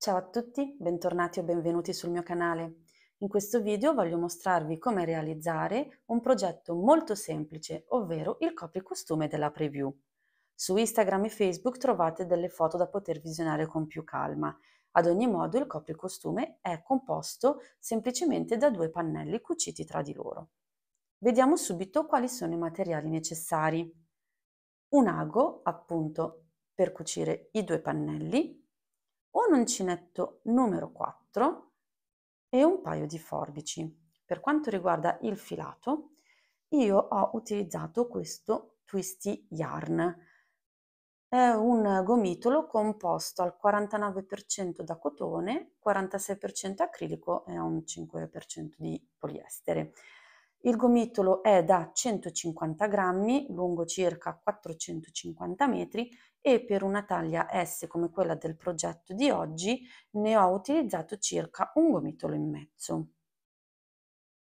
Ciao a tutti, bentornati o benvenuti sul mio canale. In questo video voglio mostrarvi come realizzare un progetto molto semplice, ovvero il costume della preview. Su Instagram e Facebook trovate delle foto da poter visionare con più calma. Ad ogni modo il costume è composto semplicemente da due pannelli cuciti tra di loro. Vediamo subito quali sono i materiali necessari. Un ago, appunto, per cucire i due pannelli, un uncinetto numero 4 e un paio di forbici. Per quanto riguarda il filato, io ho utilizzato questo Twisty Yarn. È un gomitolo composto al 49% da cotone, 46% acrilico e un 5% di poliestere. Il gomitolo è da 150 grammi, lungo circa 450 metri e per una taglia S come quella del progetto di oggi ne ho utilizzato circa un gomitolo e mezzo.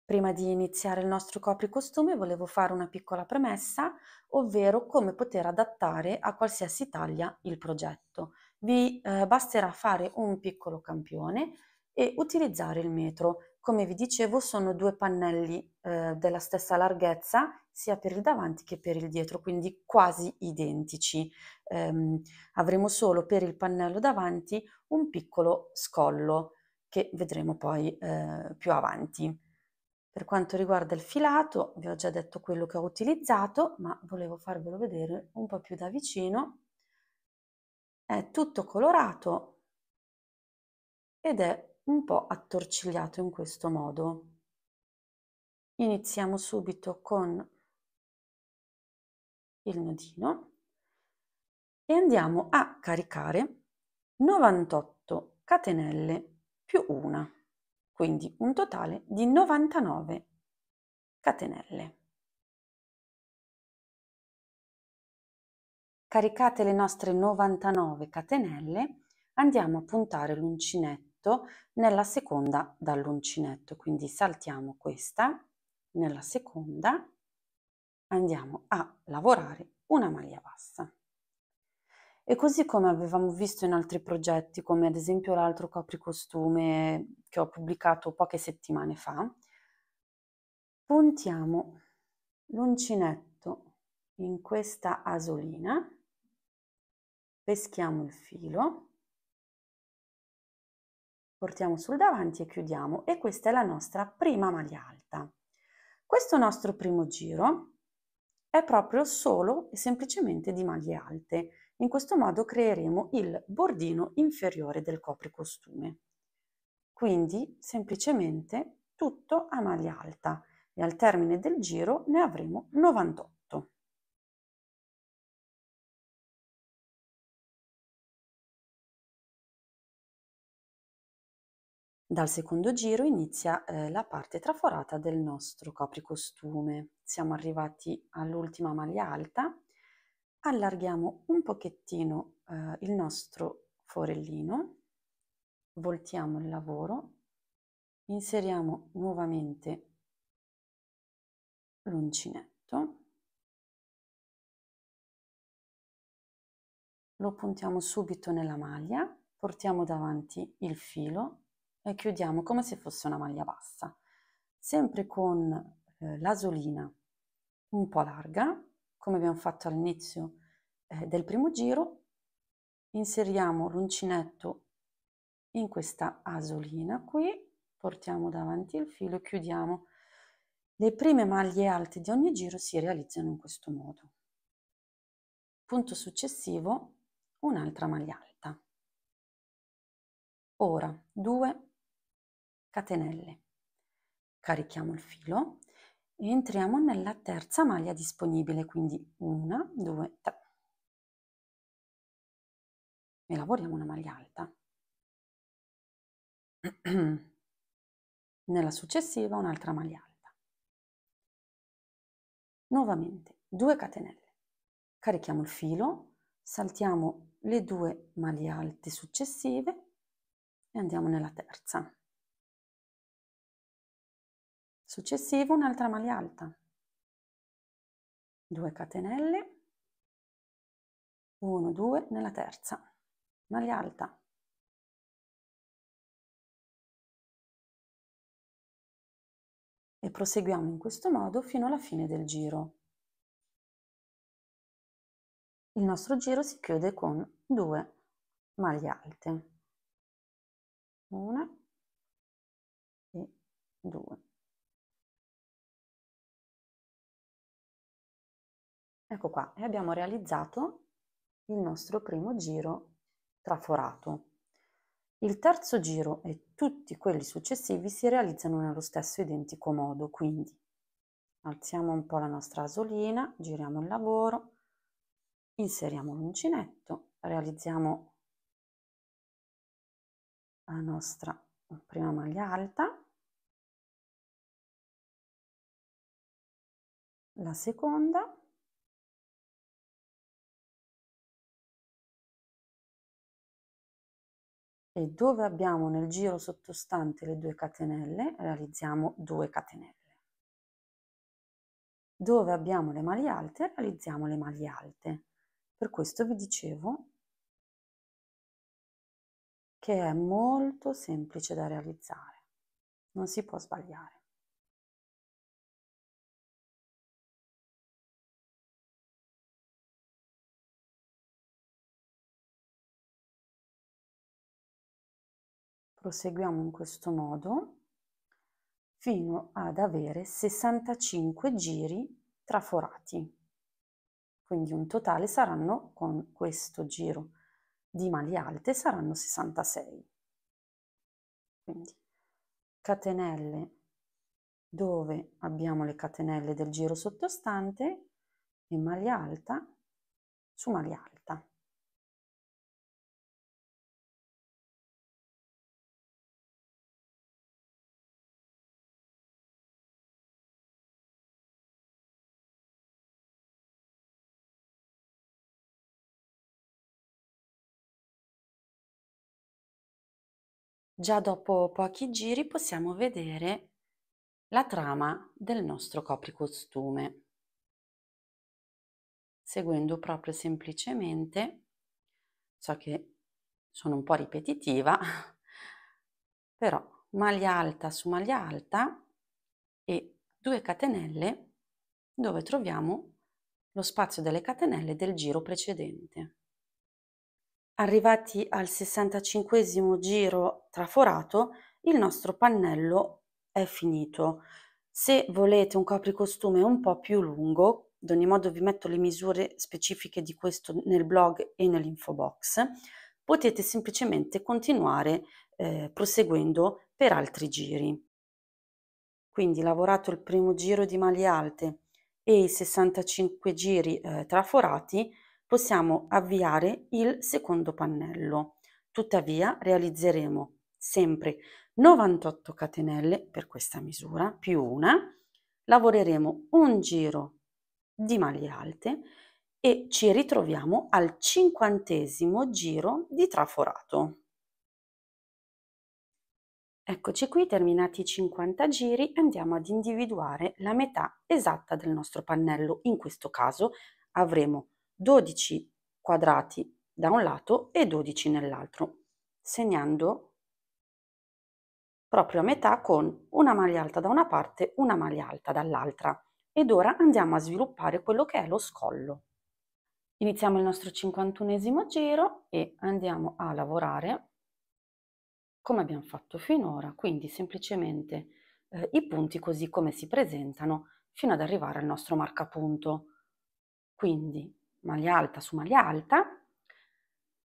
Prima di iniziare il nostro copricostume volevo fare una piccola premessa, ovvero come poter adattare a qualsiasi taglia il progetto. Vi eh, basterà fare un piccolo campione e utilizzare il metro. Come vi dicevo sono due pannelli eh, della stessa larghezza sia per il davanti che per il dietro, quindi quasi identici. Ehm, avremo solo per il pannello davanti un piccolo scollo che vedremo poi eh, più avanti. Per quanto riguarda il filato, vi ho già detto quello che ho utilizzato, ma volevo farvelo vedere un po' più da vicino. È tutto colorato ed è un po' attorcigliato in questo modo. Iniziamo subito con il nodino e andiamo a caricare 98 catenelle più una, quindi un totale di 99 catenelle. Caricate le nostre 99 catenelle, andiamo a puntare l'uncinetto uncinetto, nella seconda dall'uncinetto. Quindi saltiamo questa, nella seconda andiamo a lavorare una maglia bassa. E così come avevamo visto in altri progetti, come ad esempio l'altro copricostume che ho pubblicato poche settimane fa, puntiamo l'uncinetto in questa asolina, peschiamo il filo portiamo sul davanti e chiudiamo e questa è la nostra prima maglia alta. Questo nostro primo giro è proprio solo e semplicemente di maglie alte. In questo modo creeremo il bordino inferiore del copricostume. Quindi semplicemente tutto a maglia alta e al termine del giro ne avremo 98. Dal secondo giro inizia eh, la parte traforata del nostro copricostume. Siamo arrivati all'ultima maglia alta, allarghiamo un pochettino eh, il nostro forellino, voltiamo il lavoro, inseriamo nuovamente l'uncinetto, lo puntiamo subito nella maglia, portiamo davanti il filo e chiudiamo come se fosse una maglia bassa, sempre con eh, l'asolina un po' larga, come abbiamo fatto all'inizio eh, del primo giro, inseriamo l'uncinetto in questa asolina qui, portiamo davanti il filo e chiudiamo. Le prime maglie alte di ogni giro si realizzano in questo modo. Punto successivo, un'altra maglia alta. Ora, 2 catenelle. Carichiamo il filo e entriamo nella terza maglia disponibile, quindi una, due, tre. E lavoriamo una maglia alta. Nella successiva un'altra maglia alta. Nuovamente 2 catenelle. Carichiamo il filo, saltiamo le due maglie alte successive e andiamo nella terza successivo un'altra maglia alta 2 catenelle 1 2 nella terza maglia alta e proseguiamo in questo modo fino alla fine del giro il nostro giro si chiude con 2 maglie alte una e due Ecco qua, e abbiamo realizzato il nostro primo giro traforato. Il terzo giro e tutti quelli successivi si realizzano nello stesso identico modo, quindi alziamo un po' la nostra asolina, giriamo il lavoro, inseriamo l'uncinetto, realizziamo la nostra prima maglia alta, la seconda, e dove abbiamo nel giro sottostante le due catenelle realizziamo 2 catenelle. Dove abbiamo le maglie alte realizziamo le maglie alte. Per questo vi dicevo che è molto semplice da realizzare, non si può sbagliare. proseguiamo in questo modo fino ad avere 65 giri traforati quindi un totale saranno con questo giro di maglie alte saranno 66 quindi catenelle dove abbiamo le catenelle del giro sottostante e maglia alta su maglia alta Già dopo pochi giri possiamo vedere la trama del nostro copricostume, seguendo proprio semplicemente, so che sono un po' ripetitiva, però maglia alta su maglia alta e due catenelle dove troviamo lo spazio delle catenelle del giro precedente. Arrivati al 65 giro traforato, il nostro pannello è finito. Se volete un copricostume un po' più lungo, ad ogni modo vi metto le misure specifiche di questo nel blog e nell'info box, potete semplicemente continuare eh, proseguendo per altri giri. Quindi lavorato il primo giro di maglie alte e i 65 giri eh, traforati, possiamo avviare il secondo pannello. Tuttavia realizzeremo sempre 98 catenelle per questa misura più una, lavoreremo un giro di maglie alte e ci ritroviamo al cinquantesimo giro di traforato. Eccoci qui, terminati i 50 giri, andiamo ad individuare la metà esatta del nostro pannello. In questo caso avremo 12 quadrati da un lato e 12 nell'altro, segnando proprio a metà con una maglia alta da una parte, una maglia alta dall'altra. Ed ora andiamo a sviluppare quello che è lo scollo. Iniziamo il nostro 51 giro e andiamo a lavorare come abbiamo fatto finora, quindi semplicemente eh, i punti così come si presentano fino ad arrivare al nostro marcapunto. Quindi maglia alta su maglia alta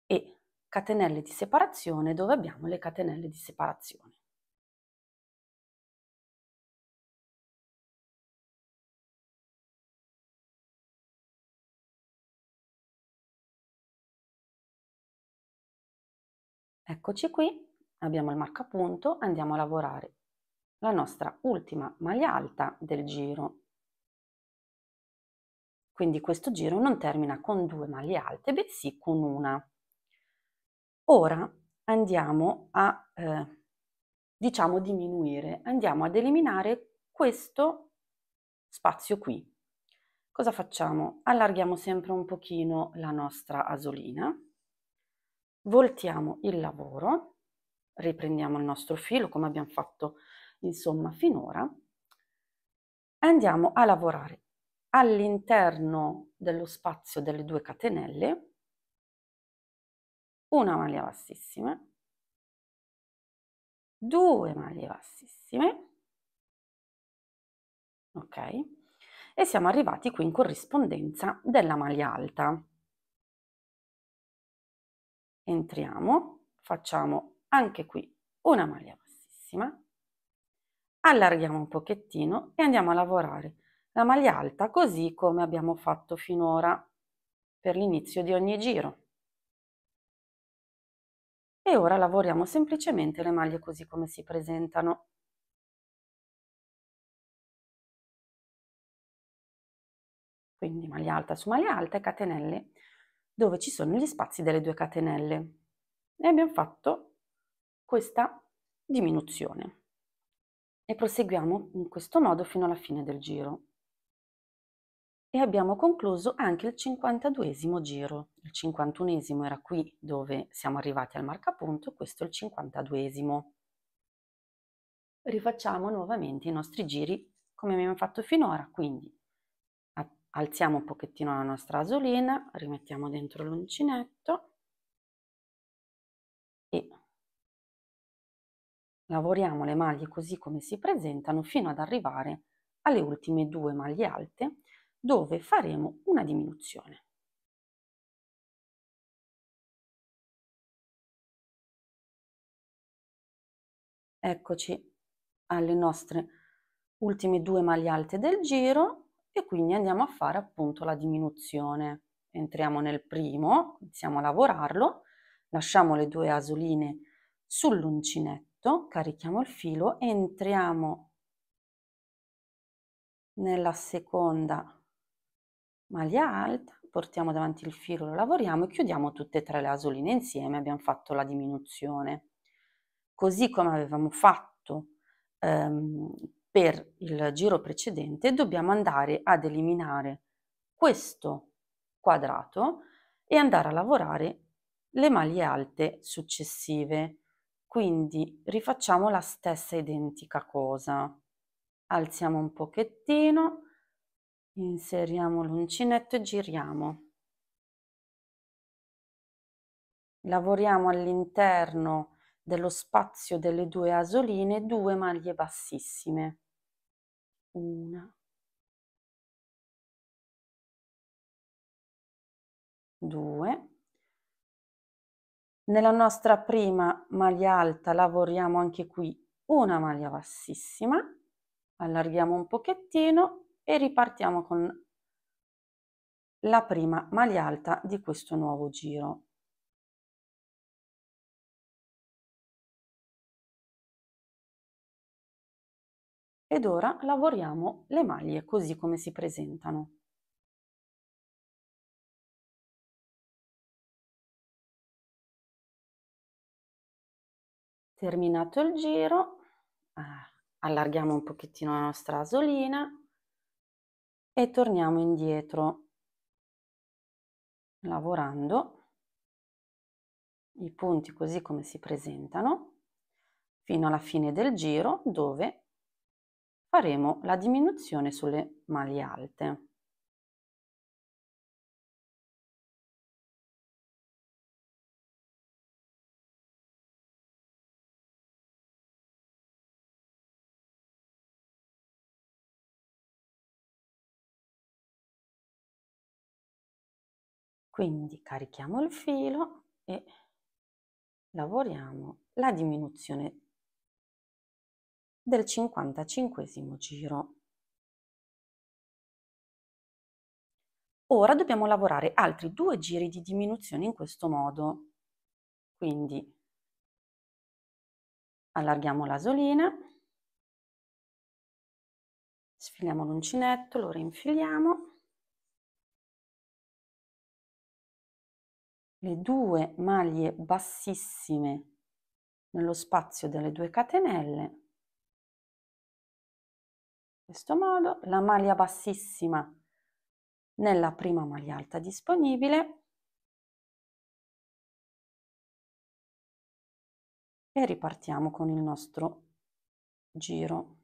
e catenelle di separazione dove abbiamo le catenelle di separazione. Eccoci qui, abbiamo il marcapunto, andiamo a lavorare la nostra ultima maglia alta del giro quindi questo giro non termina con due maglie alte, bensì con una. Ora andiamo a, eh, diciamo, diminuire, andiamo ad eliminare questo spazio qui. Cosa facciamo? Allarghiamo sempre un pochino la nostra asolina, voltiamo il lavoro, riprendiamo il nostro filo come abbiamo fatto insomma finora, andiamo a lavorare all'interno dello spazio delle due catenelle, una maglia bassissima, due maglie bassissime, ok? E siamo arrivati qui in corrispondenza della maglia alta. Entriamo, facciamo anche qui una maglia bassissima, allarghiamo un pochettino e andiamo a lavorare la maglia alta così come abbiamo fatto finora per l'inizio di ogni giro. E ora lavoriamo semplicemente le maglie così come si presentano. Quindi maglia alta su maglia alta e catenelle dove ci sono gli spazi delle due catenelle. E abbiamo fatto questa diminuzione. E proseguiamo in questo modo fino alla fine del giro e abbiamo concluso anche il 52 esimo giro. Il 51 esimo era qui dove siamo arrivati al marcapunto, questo è il 52. esimo Rifacciamo nuovamente i nostri giri come abbiamo fatto finora, quindi alziamo un pochettino la nostra asolina, rimettiamo dentro l'uncinetto e lavoriamo le maglie così come si presentano fino ad arrivare alle ultime due maglie alte dove faremo una diminuzione. Eccoci alle nostre ultime due maglie alte del giro e quindi andiamo a fare appunto la diminuzione. Entriamo nel primo, iniziamo a lavorarlo, lasciamo le due asoline sull'uncinetto, carichiamo il filo, entriamo nella seconda Maglia alta, portiamo davanti il filo, lo lavoriamo e chiudiamo tutte e tre le asoline insieme, abbiamo fatto la diminuzione. Così come avevamo fatto ehm, per il giro precedente, dobbiamo andare ad eliminare questo quadrato e andare a lavorare le maglie alte successive. Quindi rifacciamo la stessa identica cosa. Alziamo un pochettino, inseriamo l'uncinetto e giriamo lavoriamo all'interno dello spazio delle due asoline due maglie bassissime una due nella nostra prima maglia alta lavoriamo anche qui una maglia bassissima allarghiamo un pochettino e ripartiamo con la prima maglia alta di questo nuovo giro. Ed ora lavoriamo le maglie così come si presentano. Terminato il giro, ah, allarghiamo un pochettino la nostra asolina e torniamo indietro lavorando i punti così come si presentano fino alla fine del giro dove faremo la diminuzione sulle maglie alte. Quindi carichiamo il filo e lavoriamo la diminuzione del 55 giro. Ora dobbiamo lavorare altri due giri di diminuzione in questo modo. Quindi allarghiamo l'asolina, sfiliamo l'uncinetto, lo rinfiliamo le due maglie bassissime nello spazio delle due catenelle in questo modo la maglia bassissima nella prima maglia alta disponibile e ripartiamo con il nostro giro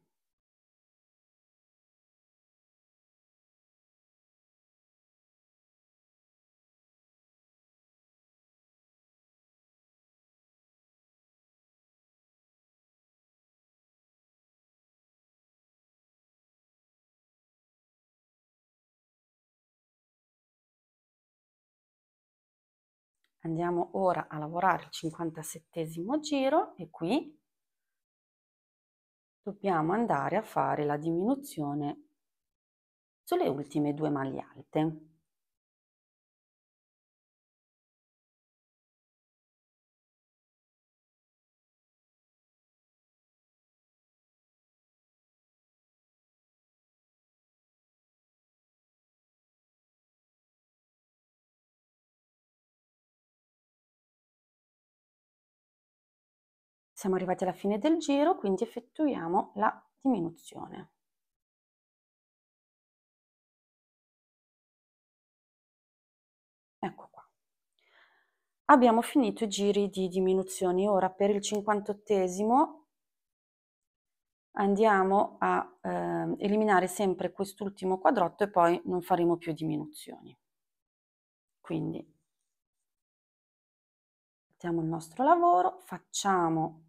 Andiamo ora a lavorare il 57 giro e qui dobbiamo andare a fare la diminuzione sulle ultime due maglie alte. Siamo arrivati alla fine del giro, quindi effettuiamo la diminuzione. Ecco qua. Abbiamo finito i giri di diminuzioni. Ora per il 58 andiamo a eh, eliminare sempre quest'ultimo quadrotto e poi non faremo più diminuzioni. Quindi mettiamo il nostro lavoro, facciamo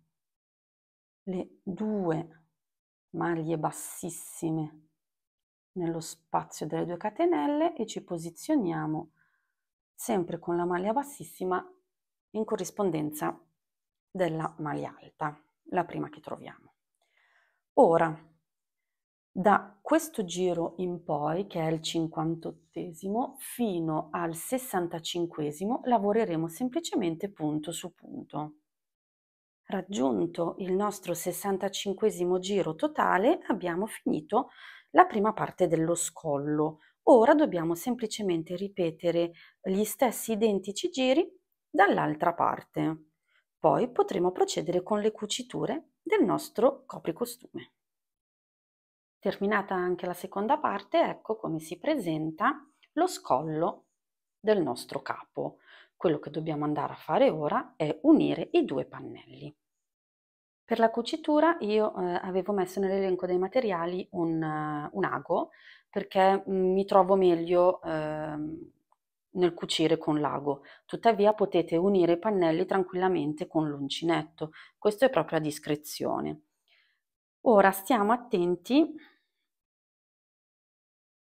le due maglie bassissime nello spazio delle due catenelle e ci posizioniamo sempre con la maglia bassissima in corrispondenza della maglia alta, la prima che troviamo. Ora, da questo giro in poi, che è il 58 fino al 65 lavoreremo semplicemente punto su punto raggiunto il nostro 65 giro totale, abbiamo finito la prima parte dello scollo. Ora dobbiamo semplicemente ripetere gli stessi identici giri dall'altra parte. Poi potremo procedere con le cuciture del nostro copricostume. Terminata anche la seconda parte, ecco come si presenta lo scollo del nostro capo. Quello che dobbiamo andare a fare ora è unire i due pannelli. Per la cucitura io eh, avevo messo nell'elenco dei materiali un, uh, un ago perché mh, mm, mi trovo meglio eh, nel cucire con l'ago, tuttavia potete unire i pannelli tranquillamente con l'uncinetto, questo è proprio a discrezione. Ora stiamo attenti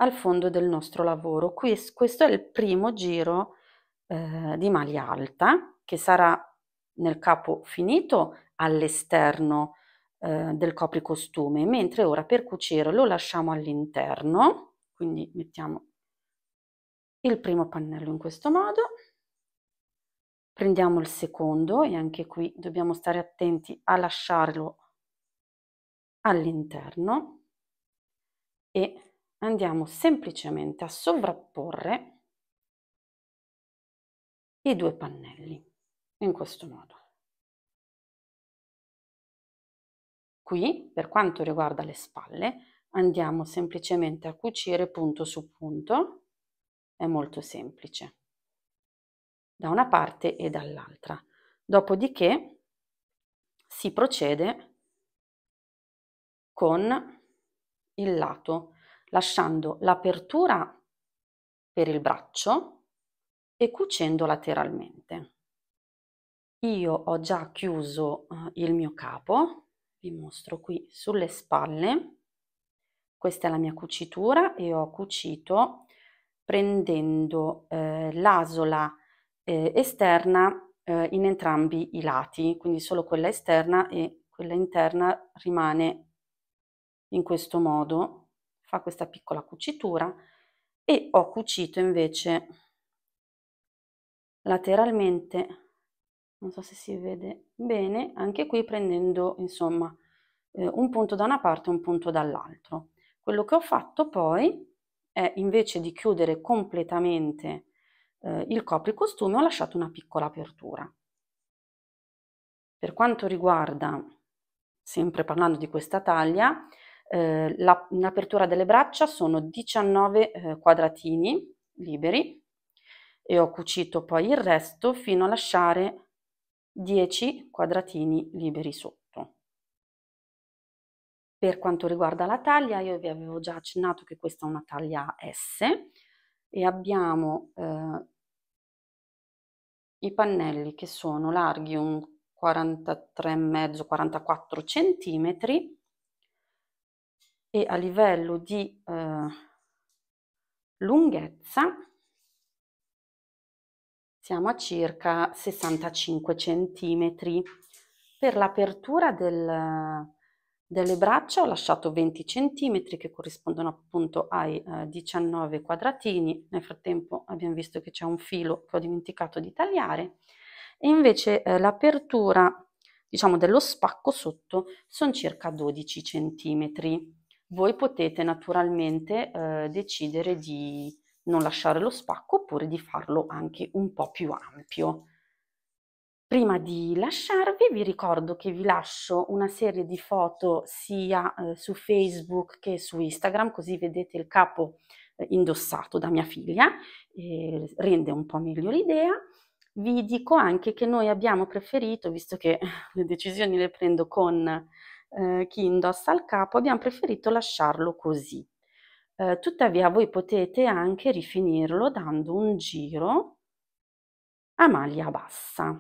al fondo del nostro lavoro, questo è il primo giro eh, di maglia alta che sarà nel capo finito all'esterno eh, del copricostume, mentre ora per cucire lo lasciamo all'interno, quindi mettiamo il primo pannello in questo modo, prendiamo il secondo e anche qui dobbiamo stare attenti a lasciarlo all'interno e andiamo semplicemente a sovrapporre i due pannelli in questo modo. Qui, per quanto riguarda le spalle, andiamo semplicemente a cucire punto su punto, è molto semplice, da una parte e dall'altra. Dopodiché si procede con il lato, lasciando l'apertura per il braccio e cucendo lateralmente. Io ho già chiuso eh, il mio capo, vi mostro qui sulle spalle questa è la mia cucitura e ho cucito prendendo eh, l'asola eh, esterna eh, in entrambi i lati quindi solo quella esterna e quella interna rimane in questo modo fa questa piccola cucitura e ho cucito invece lateralmente non so se si vede bene, anche qui prendendo insomma eh, un punto da una parte e un punto dall'altro. Quello che ho fatto poi è invece di chiudere completamente eh, il copricostume ho lasciato una piccola apertura. Per quanto riguarda, sempre parlando di questa taglia, eh, l'apertura la, delle braccia sono 19 eh, quadratini liberi e ho cucito poi il resto fino a lasciare 10 quadratini liberi sotto. Per quanto riguarda la taglia, io vi avevo già accennato che questa è una taglia S e abbiamo eh, i pannelli che sono larghi un 43,5-44 cm e a livello di eh, lunghezza siamo a circa 65 centimetri. Per l'apertura del, delle braccia ho lasciato 20 centimetri che corrispondono appunto ai eh, 19 quadratini. Nel frattempo abbiamo visto che c'è un filo che ho dimenticato di tagliare e invece eh, l'apertura diciamo dello spacco sotto sono circa 12 centimetri. Voi potete naturalmente eh, decidere di non lasciare lo spacco oppure di farlo anche un po' più ampio. Prima di lasciarvi vi ricordo che vi lascio una serie di foto sia eh, su Facebook che su Instagram così vedete il capo eh, indossato da mia figlia, eh, rende un po' meglio l'idea. Vi dico anche che noi abbiamo preferito, visto che eh, le decisioni le prendo con eh, chi indossa il capo, abbiamo preferito lasciarlo così. Eh, tuttavia voi potete anche rifinirlo dando un giro a maglia bassa.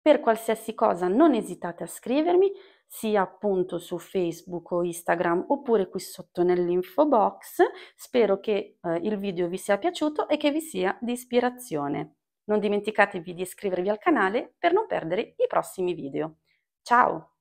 Per qualsiasi cosa non esitate a scrivermi, sia appunto su Facebook o Instagram oppure qui sotto nell'info box. Spero che eh, il video vi sia piaciuto e che vi sia di ispirazione. Non dimenticatevi di iscrivervi al canale per non perdere i prossimi video. Ciao!